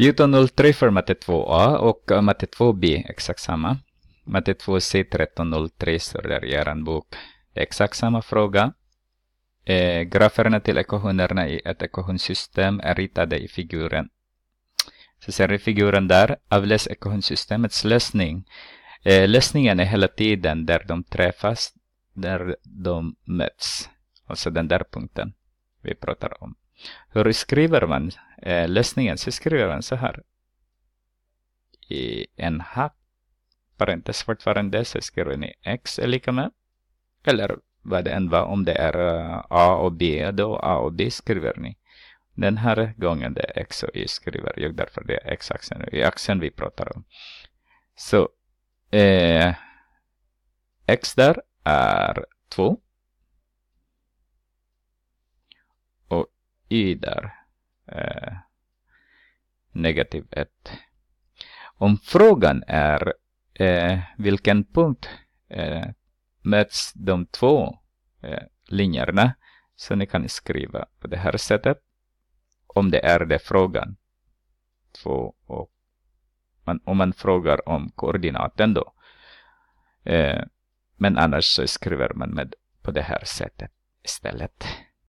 1403 för matte 2A och äh, matte 2B exakt samma. Matte 2C 1303 står där i er bok. exakt samma fråga. Eh, graferna till ekvationerna i ett ekvationssystem är ritade i figuren. Så ser ni figuren där. Avläs ekvationssystemets lösning. Eh, lösningen är hela tiden där de träffas, där de möts. Alltså den där punkten vi pratar om. Hur skriver man eh, lösningen? Så skriver man så här. I en hack parentes fortfarande så skriver ni x är lika med. Eller vad det än var, om det är eh, a och b, då a och b skriver ni. Den här gången det är x och y skriver jag, därför det är x-axeln och y-axeln vi pratar om. Så eh, x där är 2 y där. Eh, negativ 1. Om frågan är eh, vilken punkt eh, möts de två eh, linjerna så ni kan skriva på det här sättet om det är det frågan. Två och man, om man frågar om koordinaten då. Eh, men annars så skriver man med på det här sättet istället.